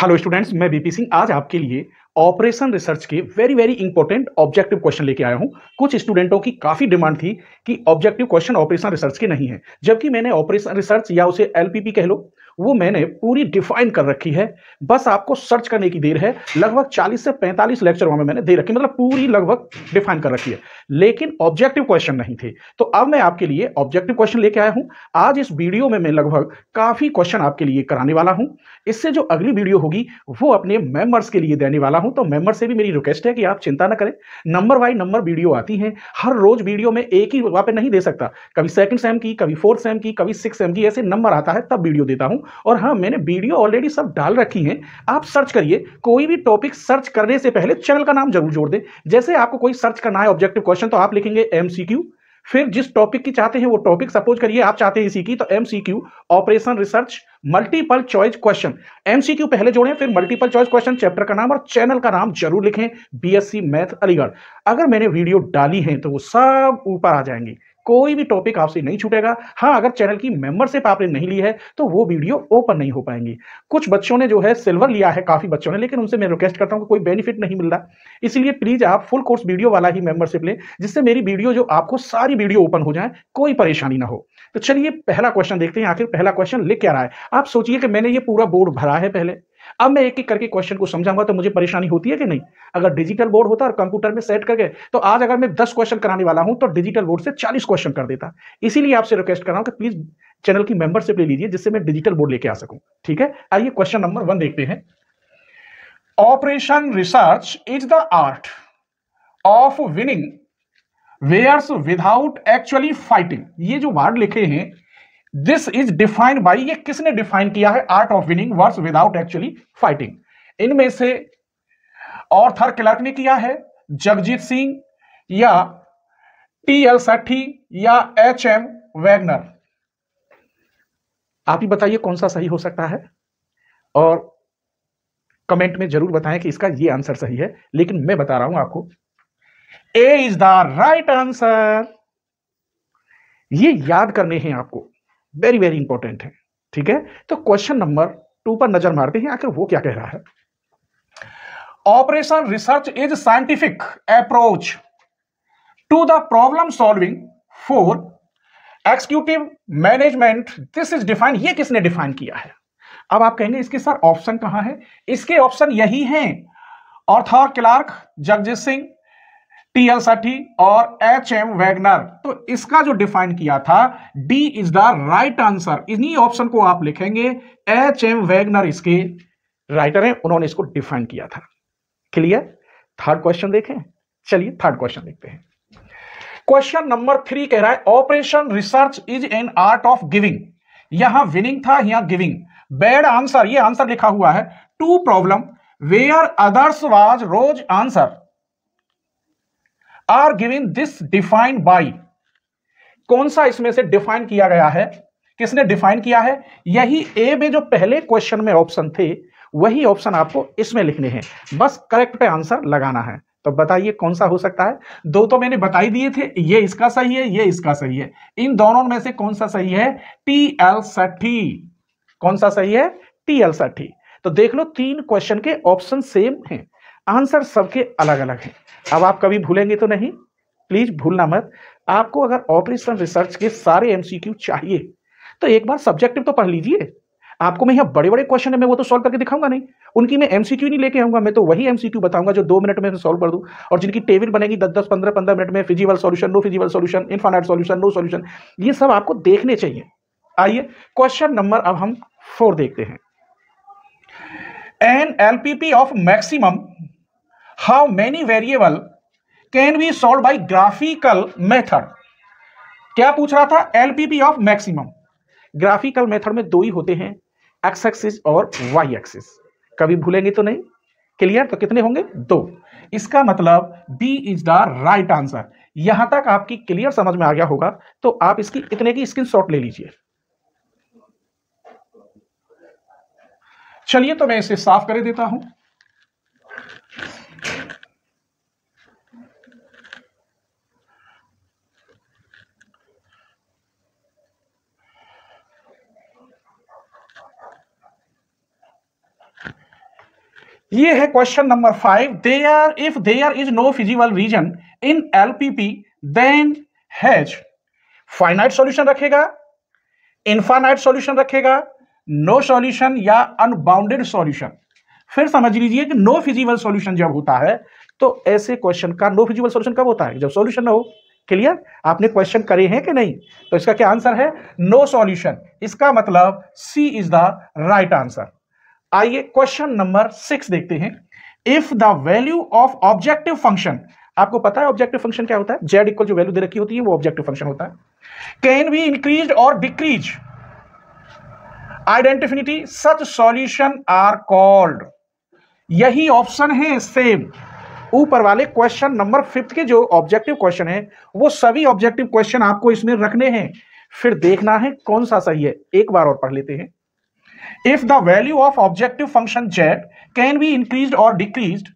hello students मैं BP Singh आज आपके लिए ऑपरेशन रिसर्च के very very important objective question लेके आया हूं कुछ स्टूडेंटों की काफ़ी डिमांड थी कि ऑब्जेक्टिव क्वेश्चन ऑपरेशन रिसर्च के नहीं है जबकि मैंने ऑपरेशन रिसर्च या उसे एलपीपी कह लो वो मैंने पूरी डिफाइन कर रखी है बस आपको सर्च करने की देर है लगभग 40 से 45 लेक्चर वहाँ में मैंने दे रखी मतलब पूरी लगभग डिफाइन कर रखी है लेकिन ऑब्जेक्टिव क्वेश्चन नहीं थे तो अब मैं आपके लिए ऑब्जेक्टिव क्वेश्चन लेके आया हूँ आज इस वीडियो में मैं लगभग काफ़ी क्वेश्चन आपके लिए कराने वाला हूँ इससे जो अगली वीडियो होगी वो अपने मेम्बर्स के लिए देने वाला हूँ तो मेंबर से भी मेरी रिक्वेस्ट है कि आप चिंता ना करें नंबर बाई नंबर वीडियो आती है हर रोज वीडियो में एक ही वहाँ पर नहीं दे सकता कभी सेकंड सेम की कभी फोर्थ सेम की कभी सिक्स सेम की ऐसे नंबर आता है तब वीडियो देता हूँ और हाँ मैंने वीडियो ऑलरेडी सब डाल रखी हैं आप सर्च करिए कोई भी टॉपिक सर्च करने से पहले चैनल का नाम जरूर जोड़ दें जैसे आपको कोई सर्च करना है ऑब्जेक्टिव क्वेश्चन तो आप लिखेंगे एम फिर जिस टॉपिक की चाहते हैं वो टॉपिक सपोज करिए आप चाहते हैं इसी की तो M operation research multiple choice question M पहले जोड़ें फिर मल्टीपल चॉइस क्वेश्चन चैप्टर का नाम और चैनल का नाम जरूर लिखें बीएससी मैथ अलीगढ़ अगर मैंने वीडियो डाली है तो वो सब ऊपर आ जाएंगे कोई भी टॉपिक आपसे नहीं छूटेगा हाँ अगर चैनल की मेंबरशिप आपने नहीं ली है तो वो वीडियो ओपन नहीं हो पाएंगी कुछ बच्चों ने जो है सिल्वर लिया है काफ़ी बच्चों ने लेकिन उनसे मैं रिक्वेस्ट करता हूँ कि कोई बेनिफिट नहीं मिल रहा इसलिए प्लीज़ आप फुल कोर्स वीडियो वाला ही मेंबरशिप लें जिससे मेरी वीडियो जो आपको सारी वीडियो ओपन हो जाए कोई परेशानी ना हो तो चलिए पहला क्वेश्चन देखते हैं आखिर पहला क्वेश्चन लिख क्या रहा है आप सोचिए कि मैंने ये पूरा बोर्ड भरा है पहले अब मैं एक एक करके क्वेश्चन को समझाऊंगा तो मुझे परेशानी होती है कि नहीं अगर डिजिटल बोर्ड होता और कंप्यूटर में सेट करके तो आज अगर मैं दस क्वेश्चन कराने वाला हूं तो डिजिटल बोर्ड से चालीस क्वेश्चन कर देता इसीलिए आपसे रिक्वेस्ट कर रहा हूं कि प्लीज चैनल की मेंबरशिप ले लीजिए जिससे मैं डिजिटल बोर्ड लेके आ सकूं ठीक है आइए क्वेश्चन नंबर वन देखते हैं operation research is the art of winning wars without actually fighting ये जो वार्ड लिखे हैं दिस इज डिफाइंड बाई ये किसने डिफाइन किया है art of winning wars without actually fighting इनमें से और थर क्लर्क ने किया है जगजीत सिंह या टी एल सेठी या एच एम वैगनर आप ही बताइए कौन सा सही हो सकता है और कमेंट में जरूर बताएं कि इसका ये आंसर सही है लेकिन मैं बता रहा हूं आपको A is the right answer ये याद करने हैं आपको वेरी वेरी इंपॉर्टेंट है ठीक है तो क्वेश्चन नंबर टू पर नजर मारते हैं आखिर वो क्या कह रहा है operation research is scientific approach to the problem solving for executive management this is define ये किसने डिफाइन किया है अब आप कहेंगे इसके सर ऑप्शन कहां है इसके ऑप्शन यही हैं Arthur Clarke Jagjit Singh TL Saaty और एच एम वैगनर तो इसका जो डिफाइन किया था D is the right answer इन्हीं ऑप्शन को आप लिखेंगे एच एम वैगनर इसके राइटर हैं उन्होंने इसको डिफाइन किया था क्लियर थर्ड क्वेश्चन देखें चलिए थर्ड क्वेश्चन देखते हैं क्वेश्चन नंबर थ्री कह रहा है operation research is an art of giving यहां विनिंग था यहां गिविंग बैड आंसर ये आंसर लिखा हुआ है to problem where others was rose answer are given this defined by कौन सा इसमें से डिफाइन किया गया है किसने डिफाइन किया है यही ए में जो पहले क्वेश्चन में ऑप्शन थे वही ऑप्शन आपको इसमें लिखने हैं बस करेक्ट पे आंसर लगाना है तो बताइए कौन सा हो सकता है दो तो मैंने बताई दिए थे ये इसका सही है ये इसका सही है इन दोनों में से कौन सा सही है टी एल सठी कौन सा सही है टी एल सठी तो देख लो तीन क्वेश्चन के ऑप्शन सेम हैं आंसर सबके अलग अलग हैं अब आप कभी भूलेंगे तो नहीं प्लीज भूलना मत आपको अगर ऑपरेशन रिसर्च के सारे एमसीक्यू चाहिए तो एक बार सब्जेक्टिव तो पढ़ लीजिए आपको मैं यहाँ बड़े बड़े क्वेश्चन है मैं वो तो सॉल्व करके दिखाऊंगा नहीं उनकी मैं एमसीक्यू नहीं लेके आऊंगा मैं तो वही एमसीक्यू बताऊंगा जो दो मिनट में सॉल्व कर दूँ और जिनकी टेबल बनेगी दस दस पंद्रह पंद्रह मिनट में physical solution no physical solution infinite solution no solution ये सब आपको देखने चाहिए आइए क्वेश्चन नंबर अब हम फोर देखते हैं N L of maximum how many variable can be solve by graphical method क्या पूछ रहा था LPP of maximum graphical method में दो ही होते हैं एक्स एक्सिस और वाई एक्सिस कभी भूलेंगे तो नहीं क्लियर तो कितने होंगे दो इसका मतलब B is the right answer यहां तक आपकी क्लियर समझ में आ गया होगा तो आप इसकी इतने की स्क्रीन शॉट ले लीजिए चलिए तो मैं इसे साफ कर देता हूं ये है question number five there if there is no feasible region in P then has finite solution रखेगा इनफाइनाइट सॉल्यूशन रखेगा नो सॉल्यूशन या अनबाउंडेड सॉल्यूशन फिर समझ लीजिए कि नो फिजिबल सॉल्यूशन जब होता है तो ऐसे क्वेश्चन का नो फिजिबल सॉल्यूशन कब होता है जब सॉल्यूशन ना हो क्लियर आपने क्वेश्चन करे हैं कि नहीं तो इसका क्या आंसर है नो no सॉल्यूशन इसका मतलब C is the right answer आइए क्वेश्चन नंबर सिक्स देखते हैं if the value of objective function आपको पता है ऑब्जेक्टिव फंक्शन क्या होता है जेड इक्वल जो वैल्यू दे रखी होती है वो ऑब्जेक्टिव फंक्शन होता है कैन बी इंक्रीज और decrease identify such solution are called यही ऑप्शन है सेम ऊपर वाले क्वेश्चन नंबर फिफ्थ के जो ऑब्जेक्टिव क्वेश्चन है वो सभी ऑब्जेक्टिव क्वेश्चन आपको इसमें रखने हैं फिर देखना है कौन सा सही है एक बार और पढ़ लेते हैं if the value of objective function z can be increased or decreased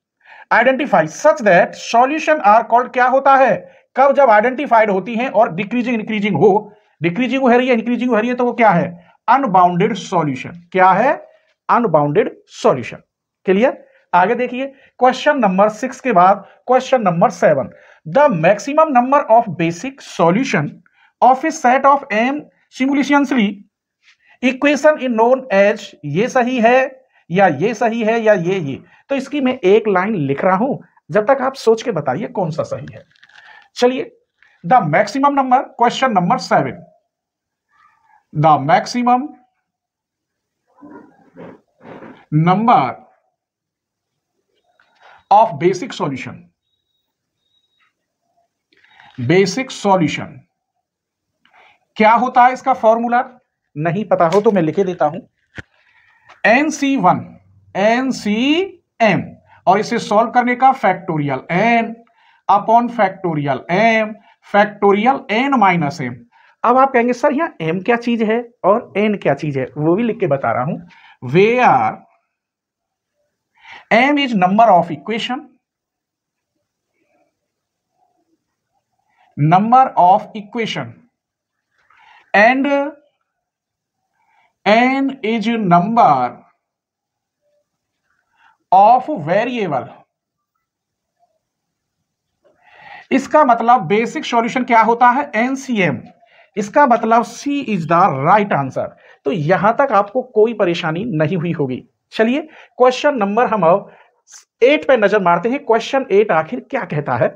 identify such that solution are called क्या होता है कब जब आइडेंटिफाइड होती हैं और डिक्रीजिंग इंक्रीजिंग हो डिक्रीजिंग है इंक्रीजिंग है तो वो क्या है अनबाउंडेड सोल्यूशन क्या है अनबाउंडेड सोल्यूशन क्लियर आगे देखिए क्वेश्चन नंबर सिक्स के बाद question number seven the maximum number of basic solution of a set of M simulation equation in known as ये सही है या ये सही है या ये ही तो इसकी मैं एक लाइन लिख रहा हूं जब तक आप सोच के बताइए कौन सा सही है चलिए the maximum number question number seven the maximum number of basic solution basic solution क्या होता है इसका फॉर्मूला नहीं पता हो तो मैं लिखे देता हूं N C one N C M और इसे सॉल्व करने का factorial N upon factorial M factorial N minus M अब आप कहेंगे सर यहां एम क्या चीज है और एन क्या चीज है वो भी लिख के बता रहा हूं where are M is number of equation number of equation and n is number of variable इसका मतलब बेसिक सॉल्यूशन क्या होता है एनसीएम इसका मतलब C is the right answer तो यहां तक आपको कोई परेशानी नहीं हुई होगी चलिए क्वेश्चन नंबर हम अब एट पे नजर मारते हैं क्वेश्चन एट आखिर क्या कहता है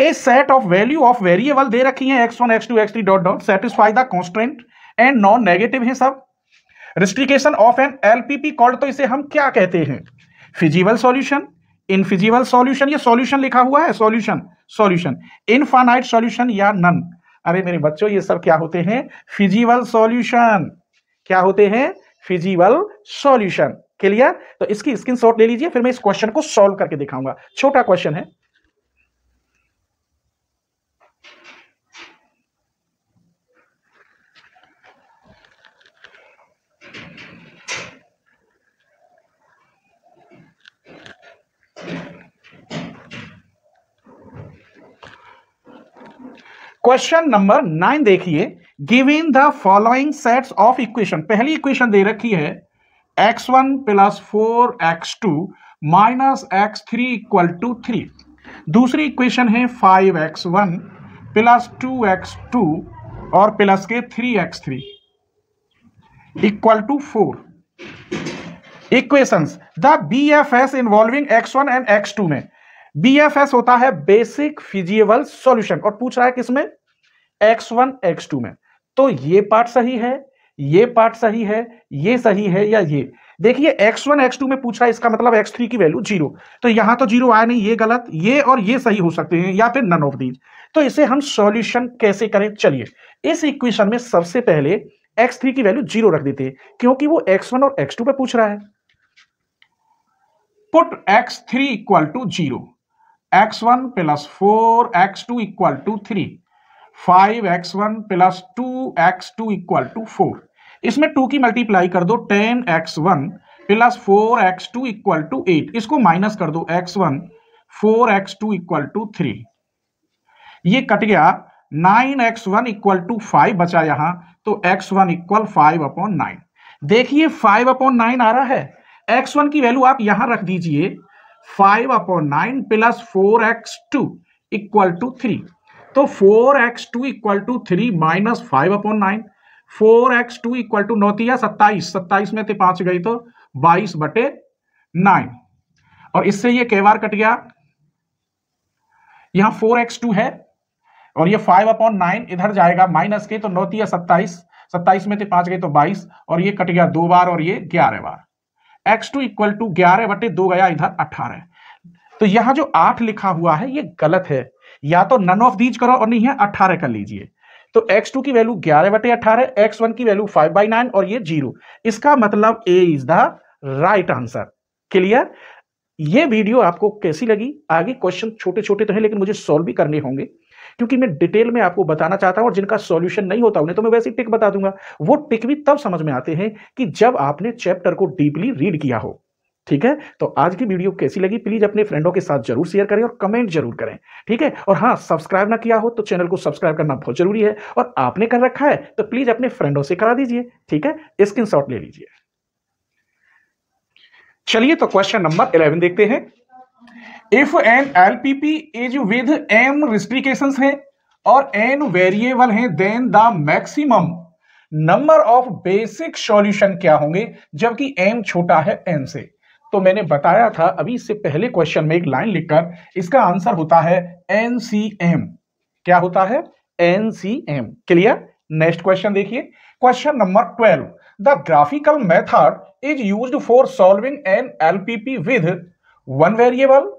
a set of value of variable दे रखी है x one x two x three dot dot satisfy the constant and non negative है सब restriction of an LPP called तो इसे हम क्या कहते हैं फिजिबल सॉल्यूशन इनफिजिबल सॉल्यूशन ये सॉल्यूशन लिखा हुआ है सॉल्यूशन सॉल्यूशन इनफानाइट सॉल्यूशन या नन अरे मेरे बच्चों ये सब क्या होते हैं फिजिबल सॉल्यूशन क्या होते हैं फिजिबल सॉल्यूशन क्लियर तो इसकी स्क्रीनशॉट ले लीजिए फिर मैं इस क्वेश्चन को सॉल्व करके दिखाऊंगा छोटा क्वेश्चन है क्वेश्चन नंबर नाइन देखिए giving the following sets of equation पहली इक्वेशन दे रखी है x one plus four x two minus x three equal to three दूसरी इक्वेशन है five x one plus two x two और plus के three x three equal to four equation the B F S involving x one and x two में BFS होता है basic feasible solution और पूछ रहा है किसमें एक्स वन एक्स टू में तो ये पार्ट सही है ये पार्ट सही है ये सही है या ये देखिए एक्स वन एक्स टू में पूछ रहा है इसका मतलब एक्स थ्री की वैल्यू जीरो तो यहां तो जीरो आया नहीं ये गलत ये और ये सही हो सकते हैं या फिर नन ऑफ दीज तो इसे हम सॉल्यूशन कैसे करें चलिए इस इक्वेशन में सबसे पहले एक्स थ्री की वैल्यू जीरो रख देते हैं क्योंकि वो एक्स वन और एक्स टू पे पूछ रहा है put x three equal to zero x one plus four x two equal to three five x one plus two x two equal to four इसमें टू की मल्टीप्लाई कर दो ten x one plus four x two equal to eight इसको minus कर दो x one four x two equal to three ये cut गया nine x one equal to five बचा यहां तो x one equal five upon nine देखिए five upon nine आ रहा है एक्स वन की वैल्यू आप यहां रख दीजिए five upon nine plus four x two equal to three तो four x two equal to three minus five upon nine four x two equal to नौतिया सत्ताईस सत्ताईस में थे पांच गई तो बाईस बटे नाइन और इससे ये कई बार कट गया यहां फोर एक्स टू है और ये फाइव अपॉन नाइन इधर जाएगा माइनस के तो नौतिया सत्ताईस सत्ताईस में थे पांच गई तो बाईस और ये कट गया दो बार और ये ग्यारह बार एक्स टू इक्वल टू ग्यारह बटे दो गया इधर अठारह तो यहां जो आठ लिखा हुआ है ये गलत है या तो नन ऑफ दीज करो और नहीं है अठारह कर लीजिए तो एक्स टू की वैल्यू ग्यारह बटे अठारह एक्स वन की वैल्यू फाइव बाई नाइन और ये जीरो इसका मतलब A is the right answer clear ये वीडियो आपको कैसी लगी आगे क्वेश्चन छोटे छोटे तो है लेकिन मुझे सॉल्व भी करने होंगे क्योंकि मैं डिटेल में आपको बताना चाहता हूं और जिनका सोल्यूशन नहीं होता उन्हें तो मैं वैसे ही टिक बता दूंगा वो टिक भी तब समझ में आते हैं कि जब आपने चैप्टर को डीपली रीड किया हो ठीक है तो आज की वीडियो कैसी लगी प्लीज अपने फ्रेंडों के साथ जरूर शेयर करें और कमेंट जरूर करें ठीक है और हाँ सब्सक्राइब ना किया हो तो चैनल को सब्सक्राइब करना बहुत जरूरी है और आपने कर रखा है तो प्लीज अपने फ्रेंडों से करा दीजिए ठीक है स्क्रीन ले लीजिए चलिए तो क्वेश्चन नंबर इलेवन देखते हैं if N P is with M restriction है और एन वेरिएबल है then the maximum number of basic solution क्या होंगे जबकि एम छोटा है एन से तो मैंने बताया था अभी इससे पहले क्वेश्चन में एक लाइन लिखकर इसका आंसर होता है एन सी एम क्या होता है N C M clear next question देखिए question number twelve the graphical method is use for solving an LPP with one variable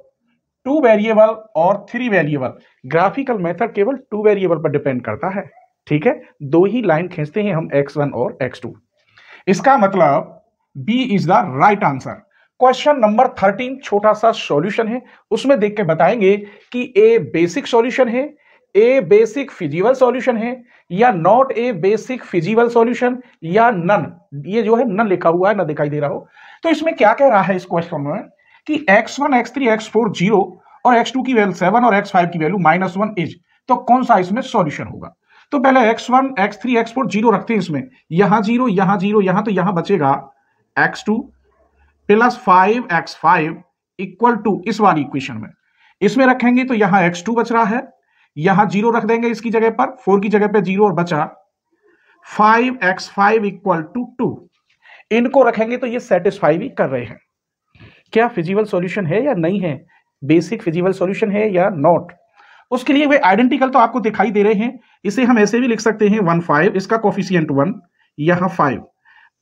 two variable और थ्री वेरिएबल ग्राफिकल मेथड केवल two variable पर depend करता है ठीक है दो ही लाइन खींचते हैं हम एक्स वन और एक्स टू इसका मतलब B is the right answer question number thirteen छोटा सा सॉल्यूशन है उसमें देख के बताएंगे कि ए बेसिक सॉल्यूशन है ए बेसिक फिजिबल सॉल्यूशन है या not a basic feasible solution या नन ये जो है नन लिखा हुआ है ना दिखाई दे रहा हो तो इसमें क्या कह रहा है इस क्वेश्चन में कि x one x three x four zero और एक्स टू की वैल्यू सेवन और एक्स फाइव की वैल्यू माइनस वन इज तो कौन सा इसमें सॉल्यूशन होगा तो पहले x one x three x four zero रखते हैं इसमें यहां जीरो यहां जीरो यहां तो यहां बचेगा x two plus five x five equal to इस वाली इक्वेशन में इसमें रखेंगे तो यहां एक्स टू बच रहा है यहां जीरो रख देंगे इसकी जगह पर फोर की जगह पर जीरो और बचा five x five equal to two इनको रखेंगे तो ये सेटिस्फाई भी कर रहे हैं क्या फिजिबल सॉल्यूशन है या नहीं है बेसिक फिजिबल सॉल्यूशन है या नॉट उसके लिए वे आइडेंटिकल तो आपको दिखाई दे रहे हैं इसे हम ऐसे भी लिख सकते हैं वन फाइव इसका कोफिशियंट वन यहाँ फाइव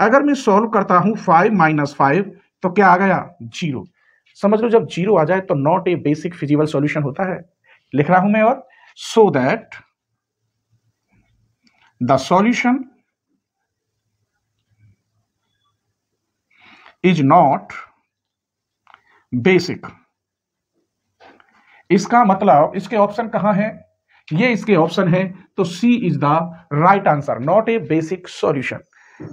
अगर मैं सॉल्व करता हूँ फाइव माइनस फाइव तो क्या आ गया जीरो समझ लो जब जीरो आ जाए तो not a basic feasible solution होता है लिख रहा हूं मैं और so that the solution is not basic इसका मतलब इसके ऑप्शन कहां है ये इसके ऑप्शन है तो C is the right answer not a basic solution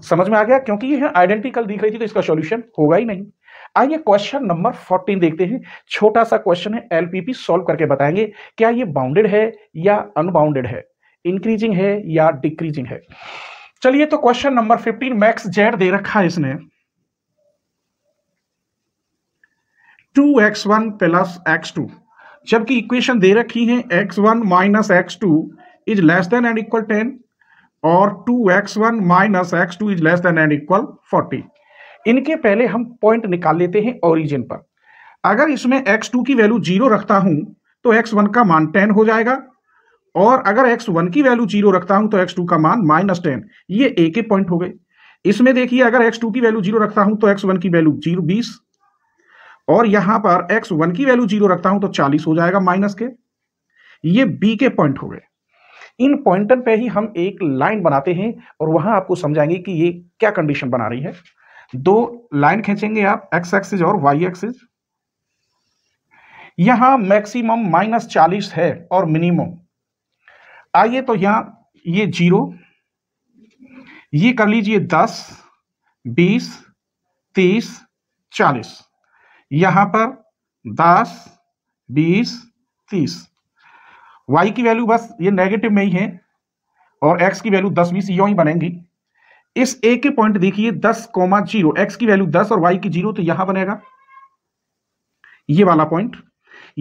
समझ में आ गया क्योंकि है आइडेंटिकल दिख रही थी तो इसका सॉल्यूशन होगा ही नहीं आइए क्वेश्चन नंबर 14 देखते हैं छोटा सा क्वेश्चन है एलपीपी सॉल्व करके बताएंगे क्या ये बाउंडेड है या अनबाउंडेड है इंक्रीजिंग है या डिक्रीजिंग है चलिए तो क्वेश्चन नंबर 15 मैक्स जेड दे रखा है इसने two x one plus x two जबकि इक्वेशन दे रखी है x one minus x two is less than and equal ten और two x one minus x two is less than and equal forty इनके पहले हम पॉइंट निकाल लेते हैं ओरिजिन पर अगर इसमें एक्स टू की वैल्यू जीरो रखता हूं तो एक्स वन का मान टेन हो जाएगा और अगर एक्स वन की वैल्यू जीरो रखता हूं तो एक्स टू का मान माइनस टेन ये एक ही पॉइंट हो गए इसमें देखिए अगर एक्स टू की वैल्यू जीरो रखता हूं तो एक्स वन की वैल्यू जीरो बीस और यहां पर एक्स वन की वैल्यू जीरो रखता हूं तो चालीस हो जाएगा माइनस के ये बी के पॉइंट हो गए इन पॉइंट पे ही हम एक लाइन बनाते हैं और वहां आपको समझाएंगे कि ये क्या कंडीशन बना रही है दो लाइन खींचेंगे आप एक्स एक्सिस और वाई एक्सिस यहां मैक्सिमम माइनस चालीस है और मिनिमम आइए तो यहां ये जीरो ये कर लीजिए दस बीस तीस चालीस यहां पर दस बीस तीस वाई की वैल्यू बस ये नेगेटिव में ही है और एक्स की वैल्यू दस बीस यो ही बनेंगी इस ए के पॉइंट देखिए दस कोमा जीरो एक्स की वैल्यू दस और वाई की जीरो तो यहां बनेगा ये वाला पॉइंट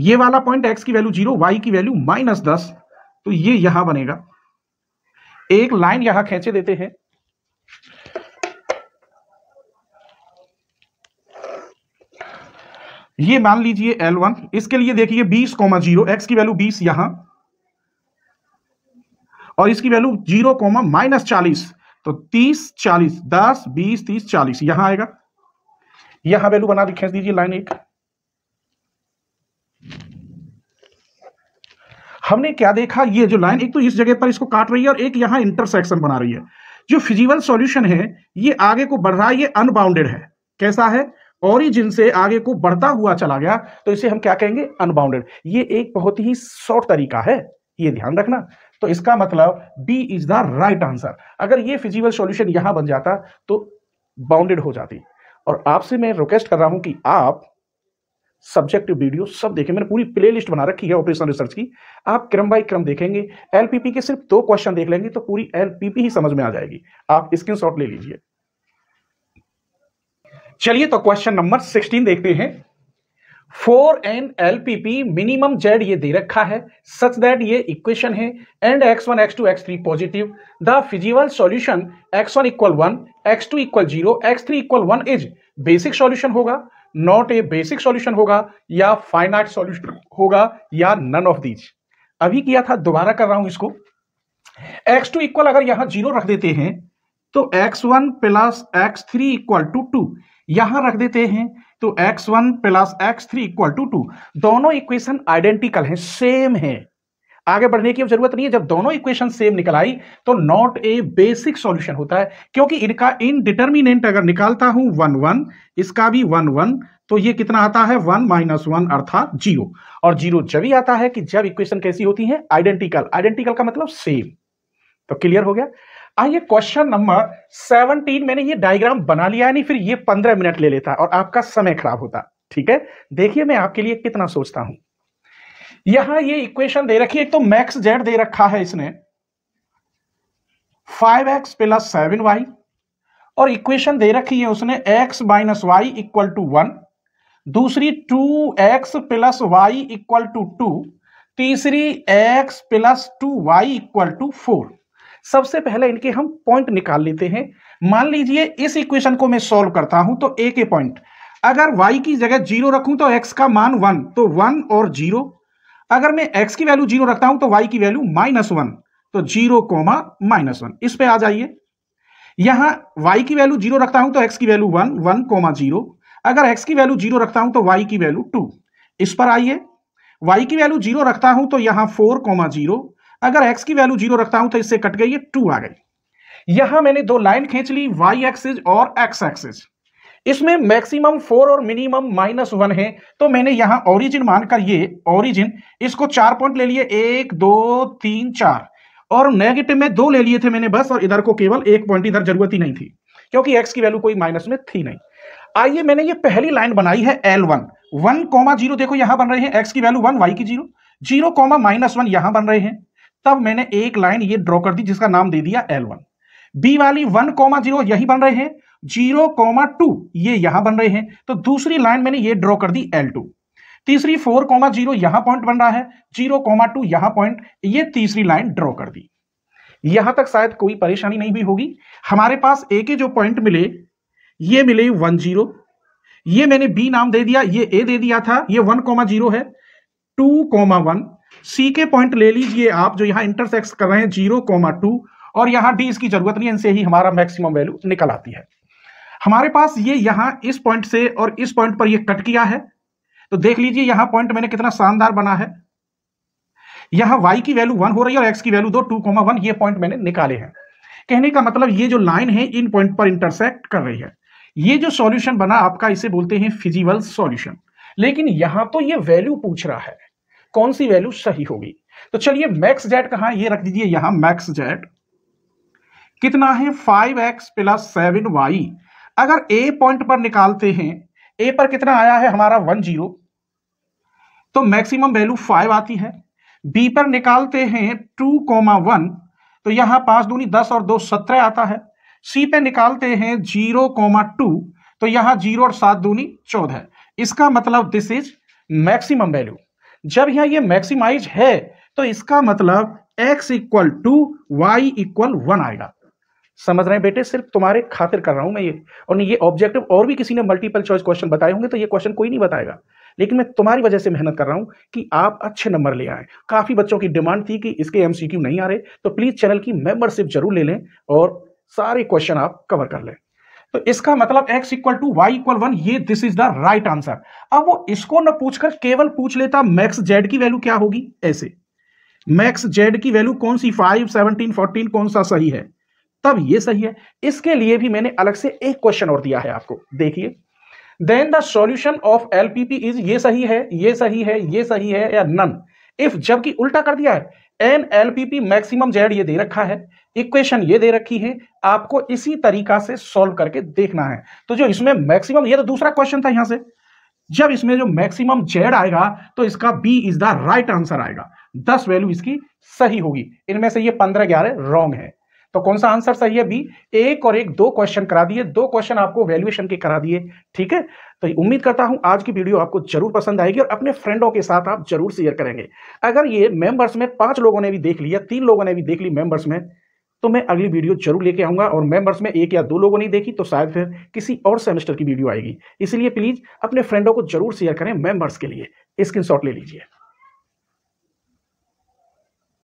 ये वाला पॉइंट एक्स की वैल्यू जीरो वाई की वैल्यू माइनस दस तो ये यहां बनेगा एक लाइन यहां खेचे देते हैं ये मान लीजिए एल वन इसके लिए देखिए बीस कोमा जीरो एक्स की वैल्यू बीस यहां और इसकी वैल्यू जीरो कोमा माइनस चालीस तो तीस चालीस दस बीस तीस चालीस यहां आएगा यहां वैल्यू बना खेच दीजिए लाइन एक हमने क्या देखा ये जो लाइन एक तो इस जगह पर इसको काट रही है और एक यहां इंटरसेक्शन बना रही है जो फिजिकल सॉल्यूशन है ये आगे को बढ़ रहा है ये अनबाउंडेड है कैसा है ओरिजिन से आगे को बढ़ता हुआ चला गया तो इसे हम क्या कहेंगे अनबाउंडेड ये एक बहुत ही शॉर्ट तरीका है ये ध्यान रखना तो इसका मतलब B is the right answer अगर ये फिजिबल सॉल्यूशन यहां बन जाता तो बाउंडेड हो जाती और आपसे मैं रिक्वेस्ट कर रहा हूं कि आप सब्जेक्ट वीडियो सब देखें मैंने पूरी प्ले लिस्ट बना रखी है ऑपरेशन रिसर्च की आप क्रम बाई क्रम देखेंगे एलपीपी के सिर्फ दो क्वेश्चन देख लेंगे तो पूरी एलपीपी ही समझ में आ जाएगी आप स्क्रीन ले लीजिए चलिए तो क्वेश्चन नंबर सिक्सटीन देखते हैं for an L P P minimum Z ये दे रखा है सच दैट ये इक्वेशन है and x one x two x three positive the feasible solution x one equal one x two equal zero x three equal one is basic solution होगा not a basic solution होगा या finite solution होगा या none of these अभी किया था दोबारा कर रहा हूं इसको एक्स टू इक्वल अगर यहां जीरो रख देते हैं तो x one plus x three equal to two यहां रख देते हैं तो x one plus x three equal to two दोनों इक्वेशन आइडेंटिकल हैं सेम है आगे बढ़ने की जरूरत नहीं है जब दोनों इक्वेशन सेम निकल आई तो नॉट ए बेसिक सॉल्यूशन होता है क्योंकि इनका इनडिटर्मिनेंट अगर निकालता हूं वन वन इसका भी वन वन तो ये कितना आता है वन माइनस वन अर्थात जीरो और जीरो जब ही आता है कि जब इक्वेशन कैसी होती है आइडेंटिकल आइडेंटिकल का मतलब सेम तो क्लियर हो गया आइए क्वेश्चन नंबर 17 मैंने ये डायग्राम बना लिया नहीं फिर ये 15 मिनट ले लेता और आपका समय खराब होता ठीक है देखिए मैं आपके लिए कितना सोचता हूं यहां ये इक्वेशन दे रखी है एक तो मैक्स जेड दे रखा है इसने 5x x plus seven y और इक्वेशन दे रखी है उसने x minus y equal to one दूसरी 2x x plus y equal to two तीसरी x plus two y equal to four सबसे पहले इनके हम पॉइंट निकाल लेते हैं मान लीजिए इस इक्वेशन को मैं सॉल्व करता हूं तो ए के पॉइंट अगर y की जगह जीरो रखूं तो x का मान वन तो वन और जीरो अगर मैं x की वैल्यू जीरो रखता हूं तो y की वैल्यू माइनस वन तो जीरो कोमा माइनस वन इस पे आ जाइए यहां y की वैल्यू जीरो रखता हूं तो x की value one one comma zero अगर x की वैल्यू जीरो रखता हूं तो y की वैल्यू टू इस पर आइए y की वैल्यू जीरो रखता हूं तो यहां फोर कोमा जीरो अगर एक्स की वैल्यू जीरो रखता हूं तो इससे कट गई है टू आ गई यहां मैंने दो लाइन खींच ली वाई एक्सिस और एक्स एक्सिस इसमें मैक्सिमम फोर और मिनिमम माइनस वन है तो मैंने यहां ओरिजिन मानकर ये ओरिजिन इसको चार पॉइंट ले लिए एक दो तीन चार और नेगेटिव में दो ले लिए थे मैंने बस और इधर को केवल एक पॉइंट इधर जरूरत ही नहीं थी क्योंकि एक्स की वैल्यू कोई माइनस में थी नहीं आइए मैंने ये पहली लाइन बनाई है L one one comma zero देखो यहां बन रहे हैं एक्स की वैल्यू वन वाई की zero zero comma minus one यहां बन रहे हैं तब मैंने एक लाइन ये ड्रॉ कर दी जिसका नाम दे दिया एल वन बी वाली वन कोमा जीरो यही बन रहे हैं जीरो कोमा टू ये यहां बन रहे हैं तो दूसरी लाइन मैंने ये ड्रॉ कर दी एल टू तीसरी फोर कोमा जीरो यहां पॉइंट बन रहा है जीरो कोमा टू यहां पॉइंट ये तीसरी लाइन ड्रॉ कर दी यहां तक शायद कोई परेशानी नहीं भी होगी हमारे पास ए के जो पॉइंट मिले ये मिले वन जीरो ये मैंने बी नाम दे दिया ये ए दे दिया था ये वन कोमा जीरो है टू कोमा वन सी के पॉइंट ले लीजिए आप जो यहाँ इंटरसेक्स कर रहे हैं जीरो कोमा टू और यहाँ डी इसकी जरूरत नहीं इनसे ही हमारा मैक्सिमम वैल्यू निकल आती है हमारे पास ये यहाँ इस पॉइंट से और इस पॉइंट पर ये कट किया है तो देख लीजिए यहाँ पॉइंट मैंने कितना शानदार बना है यहाँ वाई की वैल्यू वन हो रही है और एक्स की वैल्यू दो टू कोमा वन ये पॉइंट मैंने निकाले हैं कहने का मतलब ये जो लाइन है इन पॉइंट पर इंटरसेक्ट कर रही है ये जो सॉल्यूशन बना आपका इसे बोलते हैं फिजिबल सॉल्यूशन लेकिन यहां तो ये वैल्यू पूछ रहा है कौन सी वैल्यू सही होगी तो चलिए मैक्स जेड कहा ये रख दीजिए यहां मैक्स जेड कितना है five x plus seven y अगर ए पॉइंट पर निकालते हैं ए पर कितना आया है हमारा वन जीरो तो मैक्सिमम वैल्यू फाइव आती है बी पर निकालते हैं टू कोमा वन तो यहां पांच दूनी दस और दो सत्रह आता है सी पे निकालते हैं जीरो कोमा टू तो यहां जीरो और सात दूनी चौदह इसका मतलब दिस इज मैक्सिमम वैल्यू जब यहाँ ये मैक्सिमाइज है तो इसका मतलब x equal to y equal one आएगा समझ रहे हैं बेटे सिर्फ तुम्हारे खातिर कर रहा हूं मैं ये और ये ऑब्जेक्टिव और भी किसी ने मल्टीपल चॉइस क्वेश्चन बताए होंगे तो ये क्वेश्चन कोई नहीं बताएगा लेकिन मैं तुम्हारी वजह से मेहनत कर रहा हूं कि आप अच्छे नंबर ले आए काफ़ी बच्चों की डिमांड थी कि इसके एमसीक्यू नहीं आ रहे तो प्लीज़ चैनल की मेंबरशिप जरूर ले लें और सारे क्वेश्चन आप कवर कर लें तो इसका मतलब x equal to y equal one ये this is the right answer अब वो इसको न पूछकर केवल पूछ लेता मैक्स जेड की वैल्यू क्या होगी ऐसे मैक्स जेड की वैल्यू कौन सी फाइव सेवनटीन फोर्टीन कौन सा सही है तब ये सही है इसके लिए भी मैंने अलग से एक क्वेश्चन और दिया है आपको देखिए then the solution of L P P is ये सही है ये सही है ये सही है या नन इफ जबकि उल्टा कर दिया है an L P P maximum Z ये दे रखा है इक्वेशन ये दे रखी है आपको इसी तरीका से सॉल्व करके देखना है तो जो इसमें मैक्सिमम ये तो दूसरा क्वेश्चन था यहां से जब इसमें जो मैक्सिमम जेड आएगा तो इसका B is the right answer आएगा दस वैल्यू इसकी सही होगी इनमें से ये पंद्रह ग्यारह रॉन्ग है तो कौन सा आंसर सही है बी एक और एक दो क्वेश्चन करा दिए दो क्वेश्चन आपको वैल्यूएशन के करा दिए ठीक है तो उम्मीद करता हूं आज की वीडियो आपको जरूर पसंद आएगी और अपने फ्रेंडों के साथ आप जरूर शेयर करेंगे अगर ये मेंबर्स में पांच लोगों ने भी देख लिया तीन लोगों ने भी देख ली मेंबर्स में तो मैं अगली वीडियो जरूर लेके आऊँगा और मेंबर्स में एक या दो लोगों ने देखी तो शायद फिर किसी और सेमेस्टर की वीडियो आएगी इसलिए प्लीज़ अपने फ्रेंडों को जरूर शेयर करें मेंबर्स के लिए स्क्रीनशॉट ले लीजिए